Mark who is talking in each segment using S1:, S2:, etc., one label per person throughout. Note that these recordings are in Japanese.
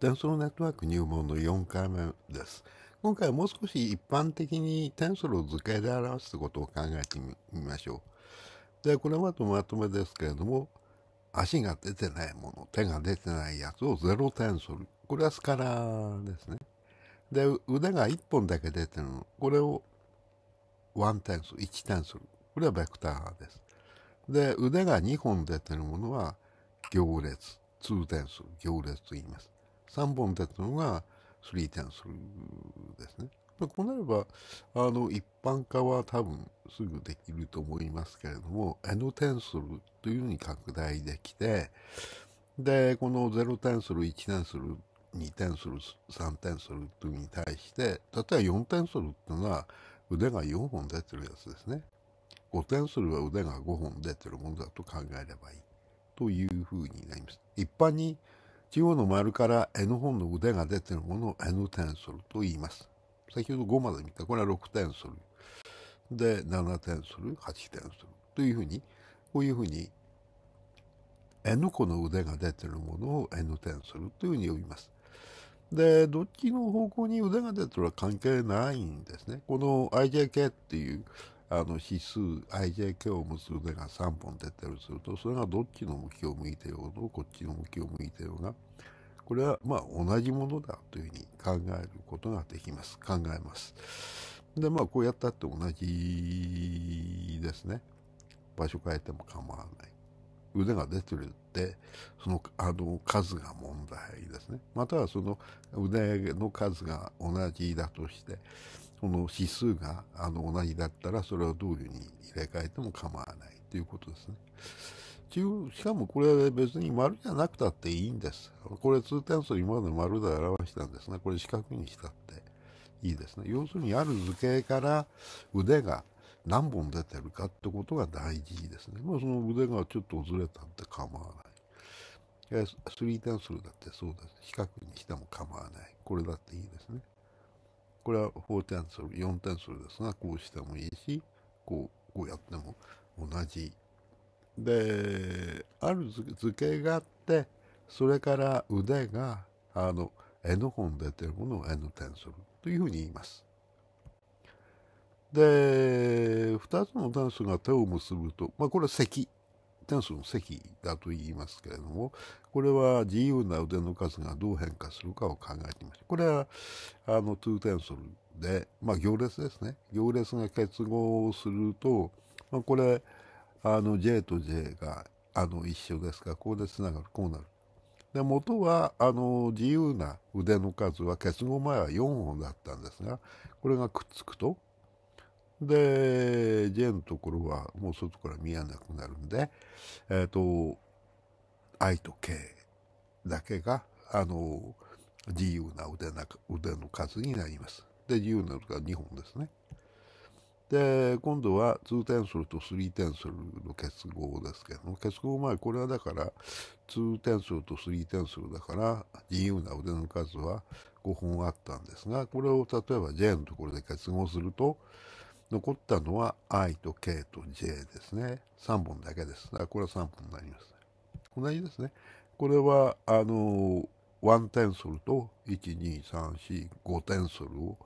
S1: デンネットワーク入門の4回目です。今回はもう少し一般的にテンソルを図形で表すことを考えてみましょう。で、これまでまとめですけれども、足が出てないもの、手が出てないやつをゼロテンソル。これはスカラですね。で、腕が1本だけ出てるの。これを1テンソル、1テンソル。これはベクターです。で、腕が2本出てるものは行列、2テンソル、行列と言います。3本立つのが3テンスルですね。まあ、こうなれば、あの、一般化は多分すぐできると思いますけれども、N テンスルというふうに拡大できて、で、この0テンスル、1テンスル、2テンスル、3テンスルというに対して、例えば4テンスルというのは腕が4本出てるやつですね。5テンスルは腕が5本出てるものだと考えればいい。というふうになります。一般に中央の丸から N 本の腕が出ているものを N テンソルと言います。先ほど5まで見た、これは6テンソル。で、7テンソル、8テンソル。というふうに、こういうふうに N 個の腕が出ているものを N テンソルというふうに呼びます。で、どっちの方向に腕が出ているは関係ないんですね。この IJK っていうあの指数 IJK を結ぶ目が3本出てるとするとそれがどっちの向きを向いてようとこっちの向きを向いてようがこれはまあ同じものだというふうに考えることができます考えますでまあこうやったって同じですね場所変えても構わない腕が出てるってそのあの数が問題ですねまたはその腕の数が同じだとしてこの指数があの同じだったら、それをどうに入れ替えても構わないということですね。しかもこれは別に丸じゃなくたっていいんです。これ通点数今まで丸で表したんですね。これ四角にしたっていいですね。要するにある図形から腕が何本出てるかってことが大事ですね。まあその腕がちょっとずれたって構わない。3スルだってそうです。四角にしても構わない。これだっていいですね。これは4テンソル、4テンソルですが、こうしてもいいし、こう、こうやっても同じ。で、ある図形があって、それから腕が、あの、絵の本出てるものを絵のテンソルというふうに言います。で、2つのダンスが手を結ぶと、まあ、これは石点ンスの積だと言いますけれども、これは自由な腕の数がどう変化するかを考えてみました。これは、あの、トゥーテンソルで、まあ、行列ですね。行列が結合すると、まあ、これ、あの、J と J が、あの、一緒ですから、ここで繋がる、こうなる。で、元は、あの、自由な腕の数は結合前は4本だったんですが、これがくっつくと、で、J のところはもう外から見えなくなるんで、えっ、ー、と、I と K だけが、あの、自由な腕な腕の数になります。で、自由なのが2本ですね。で、今度は2テンソルと3テンソルの結合ですけども、結合前、これはだから、2テンソルと3テンソルだから、自由な腕の数は5本あったんですが、これを例えば J のところで結合すると、残ったのは i と k と j ですね。3本だけです。だからこれは3本になります。同じですね。これは、あの、1テンソルと1、2、3、4、5テンソルを、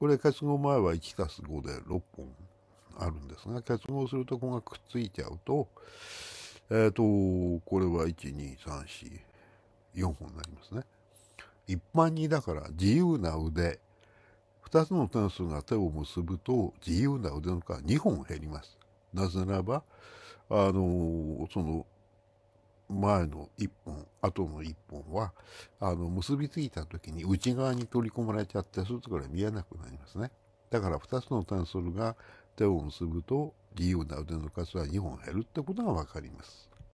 S1: これ結合前は1たす5で6本あるんですが、結合するとここがくっついちゃうと、えっ、ー、と、これは1、2、3、4、4本になりますね。一般にだから自由な腕、2つの単数が手を結ぶと自由な腕の数が2本減ります。なぜならば、あの、その、前の1本、後の1本は、あの、結びついた時に内側に取り込まれちゃって、外から見えなくなりますね。だから2つのソルが手を結ぶと自由な腕の数は2本減るってことが分かります。